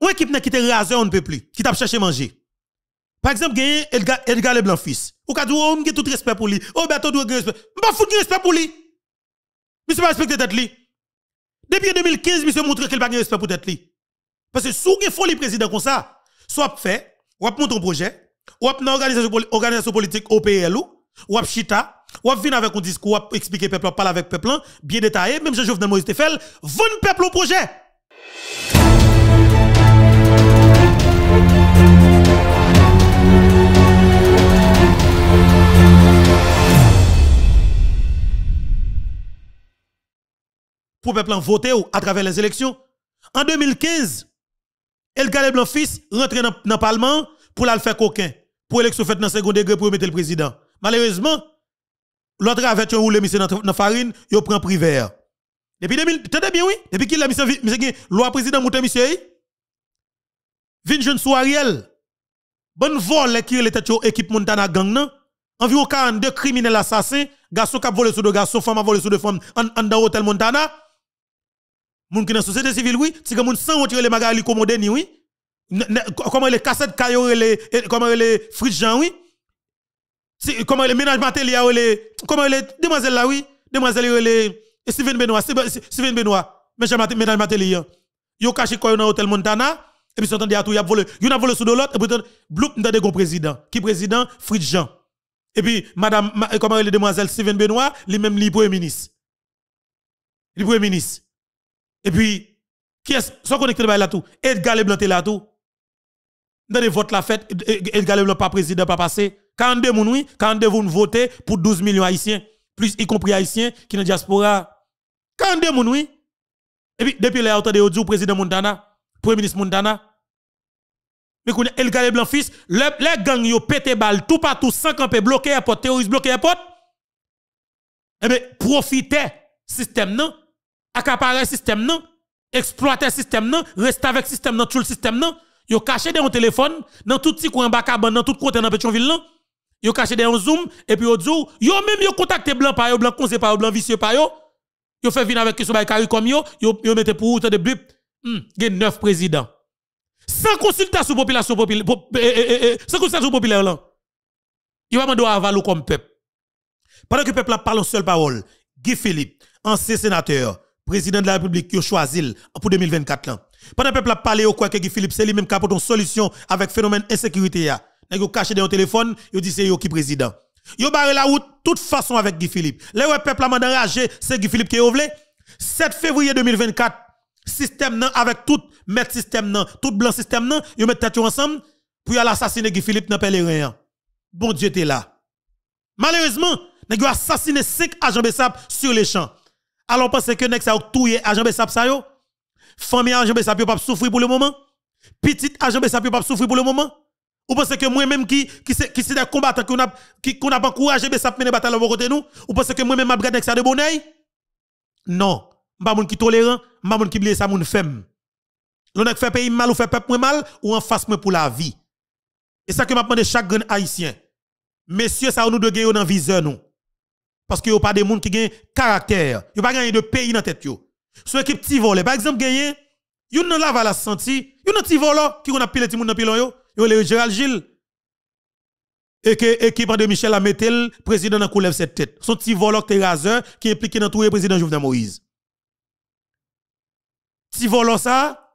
Ou équipe qui te rasé, on ne peut plus, qui t'a cherché à manger. Par exemple, y a Edgar Leblanc fils. Ou quand oh, on a tout respect pour lui. ou oh, Bertrand doit respect. M'ba foutre respect pour lui. Monsieur pas respecté tête lui. Depuis 2015, monsieur montre qu'il pas respect pour tête lui. Parce que vous gagne folie président comme ça, soit fait, ou montre un projet, ou une organisation, organisation politique OPL ou, ou chita, ou venir avec un discours, ou expliquer peuple, parler avec peuple, hein, bien détaillé, même Jean-Jovenel Moïse Tefel, vendre peuple au projet. pour peuple en voter à travers les élections. En 2015, El Gale Blanc fils rentre dans le Parlement pour le faire coquin, pour l'élection faite dans le second degré pour mettre le président. Malheureusement, l'autre avait un roule monsieur dans farine, il prend privé. Depuis 2000, tenez bien oui, depuis qu'il a mis loi président monte monsieur, vin jeune Soiriel. Ariel. Bon vol qui était tête équipe Montana gang nan, environ 42 criminels assassins, garçons qui volé sous deux garçons, femmes volé sous deux femmes en dans hôtel Montana moun qui dans société civile oui si moun sans retirer les magali commandé ni oui comment les cassettes caillou les comment e, les frites oui comment les ménages matélia les comment les demoiselles là oui demoiselles les e, Steven Benoît Steven Benoît ménage Ils yo caché quoi dans hôtel Montana et puis s'entendait à tout y a volé y a volé sous de l'autre et puis bloup des gros président qui président frites Jean et puis madame comment les demoiselles Steven Benoît lui même libres premier ministre li premier ministre et puis, qui est sont connecté là tout? Edgar Leblanc est là tout. Dans les votes la fête, Edgar Leblanc pas président, pas passé. 42 moun oui, 42 moun voter pour 12 millions haïtiens, plus y compris haïtiens qui dans diaspora. 42 moun oui. Et puis, depuis là, autant de audio, président Montana, premier ministre Montana. Mais qu'on Edgar Leblanc fils, les le gangs yo pété balle tout partout, sans campé, bloqué à porte, terroriste bloqué à porte. Eh bien, profitez système non accaparer système non, exploiter système non, rester avec système non, tout le système non, yo caché dans téléphone, dans tout petit coin bakaban, dans tout côté dans ville non. Yo caché dans zoom et puis yo jour yo même yo contacté blanc par yo, blanc conseil par yo, blanc vicieux par yo. Yo fait venir avec yo bay comme yo, yo yo mette pour route de bip. Hmm, gen neuf présidents. Sans consultation population populaire, eh, eh, eh, sans consultation populaire là. Yo va demander avaler comme peuple. Pendant que le peuple parle seule parole, Guy Philippe, ancien sénateur, président de la République qui a choisi pour 2024 que le peuple a parlé au quoi que Philippe c'est lui-même qui a une solution avec phénomène insécurité là. Nèg caché dans téléphone, il dit c'est yo qui président. Yo barré la route toute façon avec Guy Philippe. Le peuple a enragé, c'est Guy Philippe qui est 7 février 2024, système nan avec tout mettre système nan, tout blanc système nan, yo met tête ensemble pour assassiner Guy Philippe dans rien. Bon Dieu t'es là. Malheureusement, a assassiné 5 agents Bessap sur les champs. Alors parce que nek sa ou touye agent Bessap sa yo, famille agent Bessap yo pas souffrir pour le moment, petite agent Bessap yo pas souffrir pour le moment. Ou pensez que moi-même qui qui qui c'est des combattants qu'on a qui qu'on a encouragé Bessap mener bataille au côté nous, ou pense que moi-même m'a regarder ça de bon œil Non, pas moun qui tolérant, pas moun qui blesse ça mon femme. L'on a fait pays mal ou fait peuple mal ou en face moi pour la vie. Et ça que m'a demandé chaque grand haïtien. Messieurs, ça nous de gagner dans viseur nous. Parce que n'y a pas de monde qui gagne caractère. Il n'y a pas gagné de pays dans la tête. Ceux qui petit par exemple, gagné, y a pas la senti, Yon nan petit vole, qui a appelé pile ti dans le pilon. yo ont le Gérald Gilles. Et que l'équipe de Michel a le président dans coulève cette tête. Son petit vole, qui raseur qui est dans tout le président Jovenel Moïse. Petit vole ça,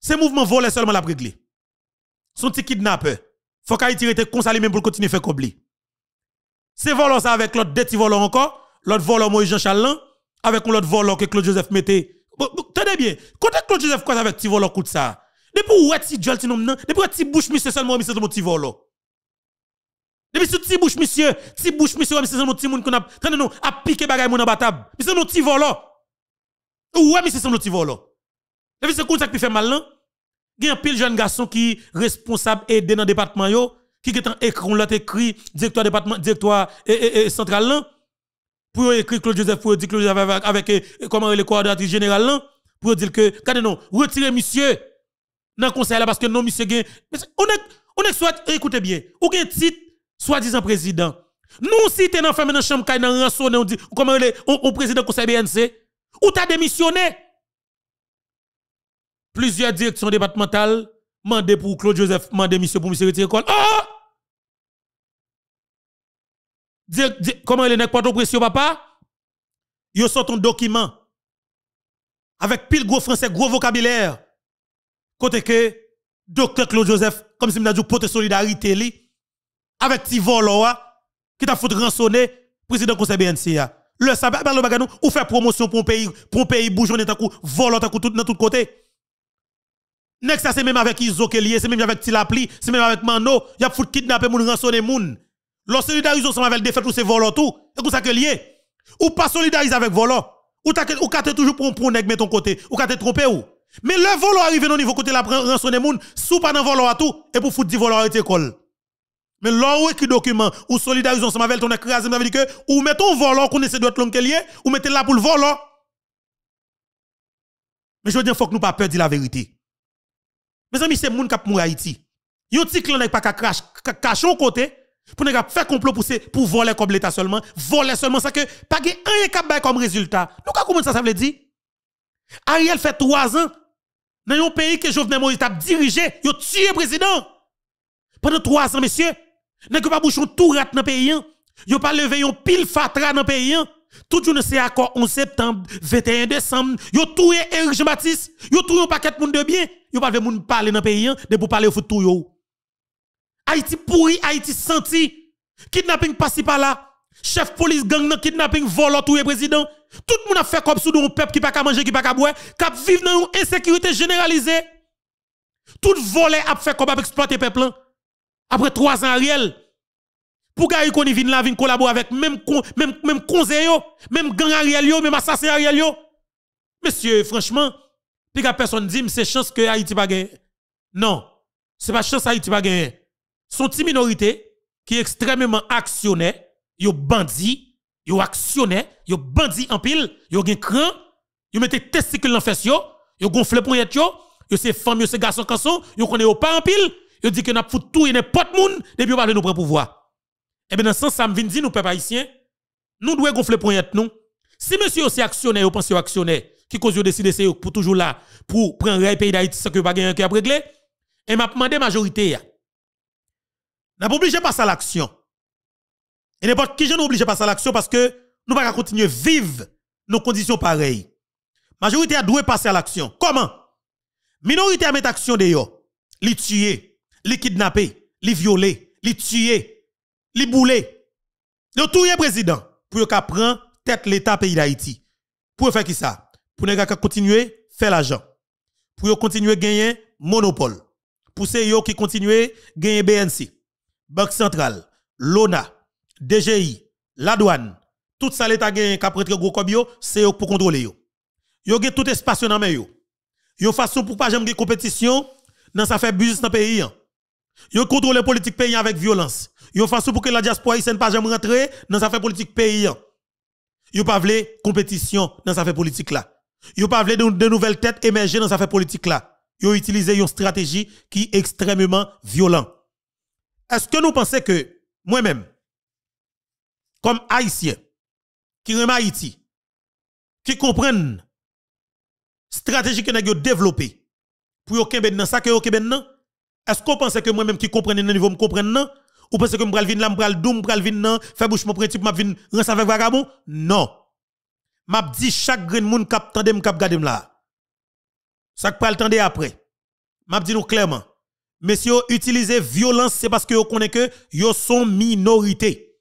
c'est mouvement vole seulement la réglé. Son petit Il Faut qu'il tire comme même pour continuer à faire cobler. C'est volant ça avec l'autre deux volant encore. L'autre volant Moïse Jean Chalan. Avec l'autre volant que Claude Joseph mettait. Tenez bien. Quand est-ce Claude Joseph quoi avec petit volant coûte ça? Depuis où est-ce que tu nom Depuis où est-ce bouche monsieur seulement monsieur mon petit volant? Depuis ce petit bouche monsieur, petit bouche monsieur monsieur seulement petit monde qu'on a tenez nous à piquer bagaille mon en battable. Monsieur mon petit volant. Ouais monsieur seulement petit volant. Depuis ce contact ça qui fait mal là. Il y a un pile jeune garçon qui est responsable et dans le département yo qui est en écran l'a écrit directeur département directeur central pour écrire Claude Joseph pour dire Claude Joseph avec, comment le coordinateur général là pour dire que regardez non retirez monsieur dans le conseil là parce que non monsieur on est on soit écoutez bien ou un titre soi-disant président nous si t'es dans femme dans chambre dans rançon on dit comment le on, président conseil BNC ou t'as démissionné plusieurs directions départementales mandé pour Claude Joseph mandé monsieur pour monsieur retirer quoi oh comment il est pas au pression papa? Ils sortent un document avec pile gros français, gros vocabulaire. Côté que docteur Claude Joseph, comme si m'a dit, pote solidarité li, avec Tivoloa, qui t'a foutu rançonner, président conseil BNCA. Le sabbat, ben, le ou faire promotion pour un pays, pour un pays volant, tout, dans tout côté. Next, ça, c'est même avec Iso c'est même avec Tilapli, c'est même avec Mano, y a foutu kidnapper moun, rançonner moun. Lorsque solidarise ensemble avec défaite ou c'est volant tout, et comme ça que lié. Ou pas solidariser avec volant. Ou t'as ou toujours pour pour nèg ton côté, ou t'es trompé ou. Mais le volant arrive au niveau côté la des les sous pas dans volant à tout et pour foutre 10 volant à l'école. Mais est qui document ou solidarise ensemble avec ton écrasé, ça dit que ou mettons volant qu'on essaie qui long est, ou mettez là pour le volant. Mais je veux dire faut que nous pas peur de la vérité. Mes amis, c'est moun qui a mouru Haïti. Yon ti clan n'est pas qu'à crash, cachon côté pour ne faire complot pour, pour voler comme l'État seulement, voler seulement, ça que pas un cap comme résultat. Nous, comment ça, ça veut dire? Ariel fait trois ans, dans un pays que Jovenel Moïse a dirigé, il a tué le président. Pendant trois ans, messieurs, n'a pas bouché tout rat dans le pays, hein? il pas levé un pile fatra dans le pays. Hein? Tout le monde c'est quoi 11 septembre, 21 décembre, il a tué Eric Jean-Baptiste, a tué un paquet de monde de bien, il n'a pas de monde parler dans le pays, hein? de pour parler au foot tout yo. Haïti pourri, Haïti senti. Kidnapping si par là. Chef police gang kidnapping tout le président. Tout le monde a fait comme sous un peuple qui pas ka manger, qui pas ka boire, qui vivre dans une insécurité généralisée. Tout volé a fait comme a exploiter peuple. Hein. Après trois ans Ariel. Pour gagner qu'on vienne là, vienne collaborer avec même même même conseil même gang Ariel yo, même assassin Ariel yo. Monsieur, franchement, plus personne dit c'est chance que Haïti pas gagné. Non, c'est pas chance Haïti pas gagné. Son des minorité qui est extrêmement actionnaire, yo bandit, yo actionnaire, yo bandit en pile, yo gen cran, yo mette testicule dans fesse yo, yo gonfle pour yet yo, yo se femme, yo se garçon canson, yo connaît yo pas en pile, yo dit que n'a foutu tout et n'importe moun depuis pas nous prendre pouvoir. Et eh bien dans ce sens ça me dit nous peuple haïtien, nous devons gonfler pour nous. Si monsieur aussi actionné, ou pense yo actionnaire, qui cause yo décider c'est pour toujours là pour prendre le pays d'Haïti sans que pas un qui a réglé, et eh, m'a demandé majorité nous pas obligé de passer à l'action. Et n'importe qui, je nous obligé de passer à l'action parce que nous ne pas continuer à vivre nos conditions pareilles. Majorité a dû passer à l'action. Comment? Minorité a mis action yon. Les tuer, les kidnapper, les violer, les tuer, les bouler. Le tout président pour qu'il prenne tête l'État pays d'Haïti. Pour faire qui ça? Pour ne continuer à faire l'argent. Pour continuer à gagner monopole. Pour ceux qui continuent à gagner BNC. Banque Centrale, l'ONA, DGI, la douane, tout ça l'État gagne qui prête gros comme c'est pour contrôler yo. Yo gagne tout espace dans main yo. Yo façon pour pas jamais compétition dans ça fait business dans pays. Hein. Yo contrôle politique pays avec violence. Yo façon pour que la diaspora ne pas jamais rentrer dans ça fait politique pays. Hein. Yo pas vle compétition dans ça fait politique là. Yo pas vle de, nouvelles têtes émerger dans ça fait politique là. Yo utilisé une stratégie qui est extrêmement violente. Est-ce que nous pensons que moi-même, comme haïtien, qui remet Haïti, qui comprennent stratégie que nous avons développée pour que dans ça que nous est-ce qu'on pense que moi-même qui comprenne le niveau me non ou pense que m'pral venir là m'pral dou m'pral non faire bouche mon principe m'a vin rentrer avec vagabond non Je dis chaque grain monde cap tande a gade là ça a attendre après Je dis nous clairement Messieurs, utilisez violence, c'est parce que vous connaissez que vous sont minorité.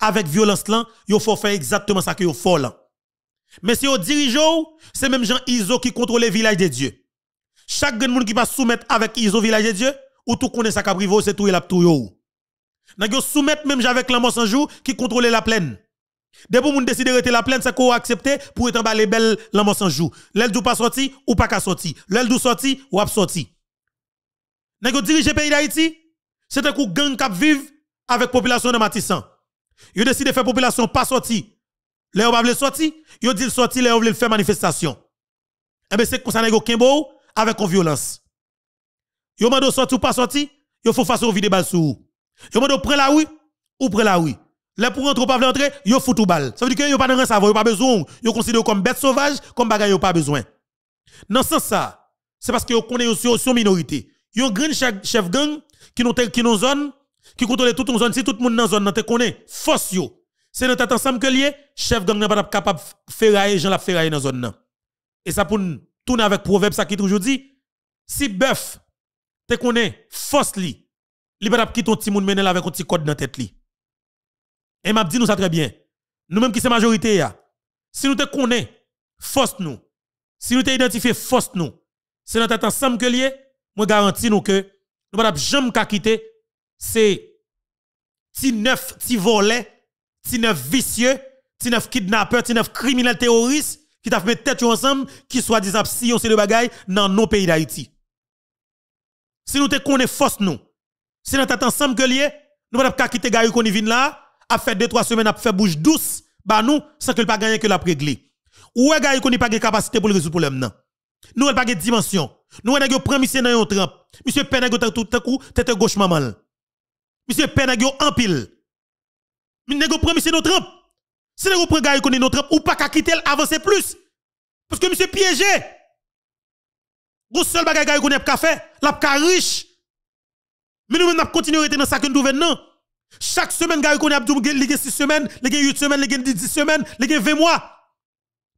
Avec violence là, vous faut faire exactement ça que vous font là. Monsieur dirigez, c'est même Jean Iso qui contrôle les village de Dieu. Chaque grand monde qui va soumettre avec Iso village de Dieu, ou tout connaît ça privé, c'est tout la tout Nan yo soumettre même avec l'amour sans jour qui contrôle la plaine. Dès que vous décidez de la plaine, c'est qu'on accepté pour être en bas les belles l'amour sans jour. pas sorti ou pas qu'a sorti. L'elle sorti ou pas sorti dirigez le pays d'Haïti, c'est un coup gang cap vive avec population de Matissan. Yo décide de faire population pas sorti. Les pas vle sorti, yo dit sorti, les vle faire manifestation. Eh c'est ben, comme ça nego Kimbo avec une violence. Yo mando sorti ou pas sorti, yo faut face au vide balle sou. Yo mando prend la rue ou prend la rue. Les pour rentrer ou pas rentrer, yo fout tout balle. Ça veut dire que yo pas de savoir, yo pas besoin, yo considéré comme bête sauvage, comme bagay yo pas besoin. Dans ce sens ça, c'est parce que yo connaît une minorité un grand chef gang qui nous qui nous zone qui contrôle toute une zone si tout le monde dans zone te connaît force yo c'est notre tête ensemble que lié chef gang n'est pas capable ferrailler gens la ferrailler dans zone nan. et ça pour tourner avec proverbe ça qui toujours dit si bœuf te connaît force li li pas quitter un petit monde mener avec un petit code dans tête li et m'a dit nous ça très bien nous même qui c'est majorité ya si nous te connaît force nous si nous te identifié force nous c'est notre ensemble que lié moi garantis nous que nous pas jamais qu'à quitter c'est neuf ti ces neuf vicieux, ces neuf kidnappeurs, ces neuf criminels terroristes qui t'a fait tête ensemble qui soit disant si on c'est le bagage dans nos pays d'Haïti. Si nous te est force nous. Si nous t'attend ensemble que lié, nous pas qu'à quitter qui qu'on vient là, a fait deux trois semaines a fait bouche douce, bah nous sans que pas gagné, que la régler. Ou est gaï qu'on pas de capacité pour résoudre le problème non. Nous n'avons pas de dimension. Nous avons pris monsieur dans une trempe. Monsieur Penagio tout à coup, tête gauche maman. Monsieur Penagio un pile. Nous pas de monsieur dans Trump Si nous premier gars connaît notre ou pas qu'à quitter avancer plus. Parce que monsieur piégé. Gros seul bagay gars connaît pas faire, l'a pas riche. Mais nous même continuer dans ça que nous venons Chaque semaine gars connaît abdou il 6 semaines, 8 semaines, 10 semaines, 20 mois.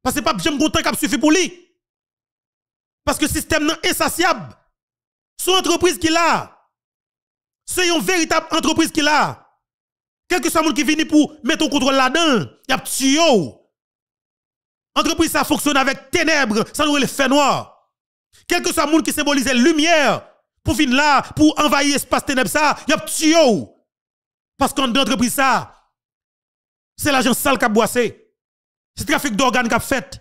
Parce que pas j'aime content a suffit pour lui. Parce que le système n'est insatiable. Son entreprise qui l'a. C'est une véritable entreprise qui l'a. Quelque que soit le monde qui vient pour mettre en contrôle là-dedans, il y a yo ». Entreprise ça fonctionne avec ténèbres, ça nous le fait noir. Quelque soit le monde qui symbolise la lumière, pour venir là, pour envahir l'espace ténèbres ça, il y a yo ». Parce qu'en entreprise ça, c'est l'agence sale qui a boissé. C'est trafic d'organes qui a fait.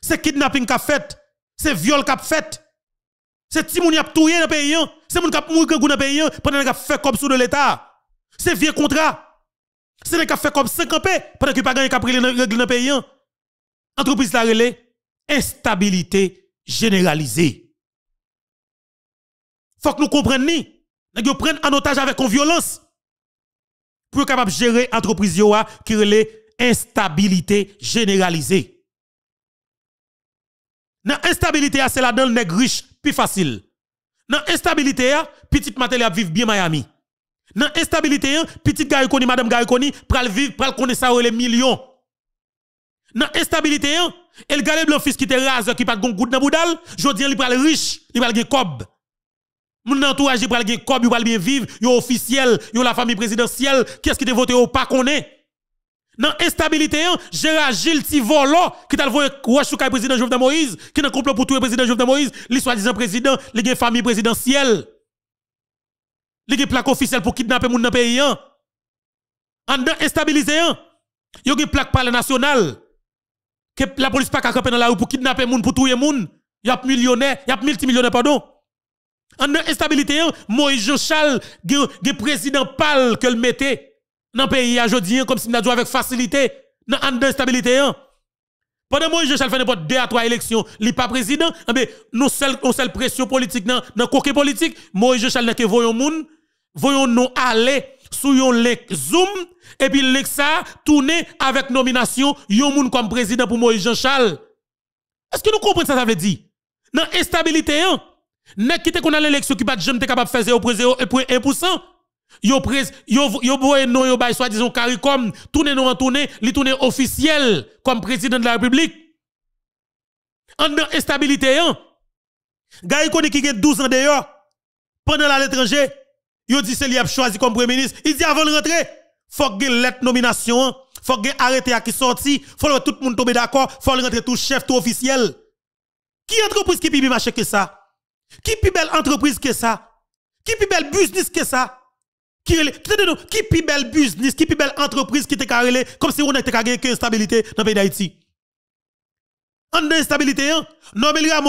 C'est kidnapping qui a fait c'est viol qui a fait. C'est petit monde qui a touillé dans le pays, hein. c'est monde qui a mouru dans le pays hein, pendant qu'il fait comme sous de l'État. C'est vieux contrat. C'est les qui fait comme 5 ans. pendant que pas gagné pas a règle dans le pays. Hein. Entreprise la relais, instabilité généralisée. Faut que nous comprenions. Nous prenons en otage avec violence pour capable gérer l'entreprise qui est instabilité généralisée. Dans l'instabilité, c'est là dans le nègre riche, plus facile. Dans l'instabilité, petite matéria vivre bien Miami. Dans l'instabilité, petite Gariconi, madame Gariconi, pral vivre, pral connaître ça les millions. Dans l'instabilité, el gale blanc fils qui te rase, qui pas de goutte dans boudal, jodi il pral riche, il pral gen cob. Mon entourage, il pral gen cob, il pral bien vivre, il officiel, il la famille présidentielle, qu'est-ce qui te vote, ou pas connaître? Dans l'instabilité, hein, Gérard Gilles Tivolo, qui t'a le président Jovenel Moïse, qui est un complot pour tout le président Jovenel Moïse, les soi-disant président, a une famille présidentielle, une plaque officielle pour kidnapper les gens dans le pays. Hein. En dans instabiliser, hein, il y a une plaque par la national, que la police pas capable dans la rue pour kidnapper les gens, pour tout le monde Il y a millionnaire, il y a multimillionnaire, pardon. En instabilité, Moïse Jean-Charles, le président pâle que le mettait dans le pays aujourd'hui, comme si nous avons avec facilité, dans l'instabilité. Pendant que Moïse Charles fait n'importe deux à trois élections, il n'est pas président, nous seul, seul pression politique dans le coquet politique, Moïse Charles n'a que voyons moun, voyons nous aller sous yon zoom, et puis lek ça, tourner avec nomination, yon moun comme président pour Moïse Jean-Charles. Est-ce que nous comprenons ça, ça veut dire? Dans l'instabilité, hein? Nèg qui te qu'on l'élection qui pas jamais capable de faire 0,1%. Yo pres, yo yo boye non yo bay soi-disant CARICOM, tourner non tourne, li tourner officiel comme président de la République. En instabilité hein. un gars qui a 12 ans d'ailleurs, pendant à l'étranger, yo dit c'est lui a choisi comme premier ministre, il dit avant de rentrer, faut que lettre nomination, faut qu'il arrêté à qui sorti, faut que tout le monde tombe d'accord, faut rentrer tout chef tout officiel. Qui entreprise qui plus marché que ça? Qui plus belle entreprise que ça? Qui plus belle business que ça? Qui est plus bel business, qui est plus belle entreprise qui te carré, comme si on était gagné une stabilité dans le pays d'Haïti. En instabilité, hein? non, mais a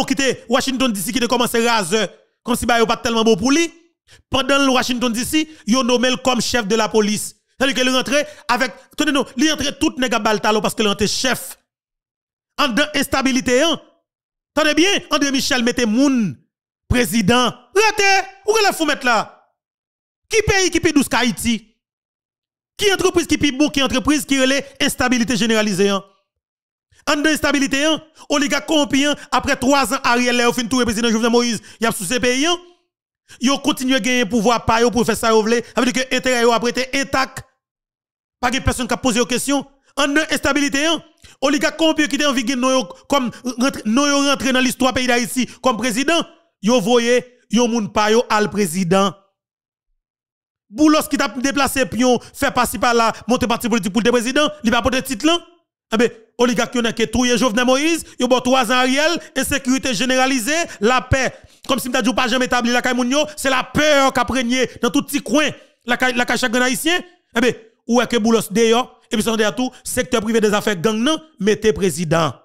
Washington DC qui a commencé à raser comme si n'était bah, pas tellement beau pour lui. Pendant Washington DC, il a nommé comme chef de la police. C'est-à-dire qu'il est rentré avec, tenez nous, il est rentré tout négabal baltalo parce qu'il était chef. En de instabilité, hein? Tenez bien, André Michel mettait moun président. Rete, où est la fou mettre là? Qui pays qui plus douce qu'Haïti? Qui entreprise qui plus bon, qui entreprise qui relève instabilité généralisée? Hein? En de instabilité, hein? oligarque compiant hein? après trois ans, Ariel Léo fin tout le président Jovenel Moïse, y a sous ces pays, Yo continue à gagner pouvoir par pour faire ça, ça veut dire que l'intérêt a apprête intact. Pas de personne qui a posé aux questions. En de instabilité, oligarque compiant qui était en vigueur, comme qu'on rentré dans l'histoire pays d'Haïti comme président, yo voyez, yo moun pa yo al président. Boulos qui t'a déplacé pion, fait passer par là, monter parti politique pour le président, il va porter titre là. Eh bien, oligarque yon qui troué Jovenel Moïse, yon bon trois ans Ariel, insécurité généralisée, la paix. Comme si m'ta pas jamais établi la caille c'est la peur qui prégné dans tout petit coin, la caille la haïtien. Eh bien, ou est que Boulos d'ailleurs, et puis dire tout, secteur privé des affaires gang non, mettez président.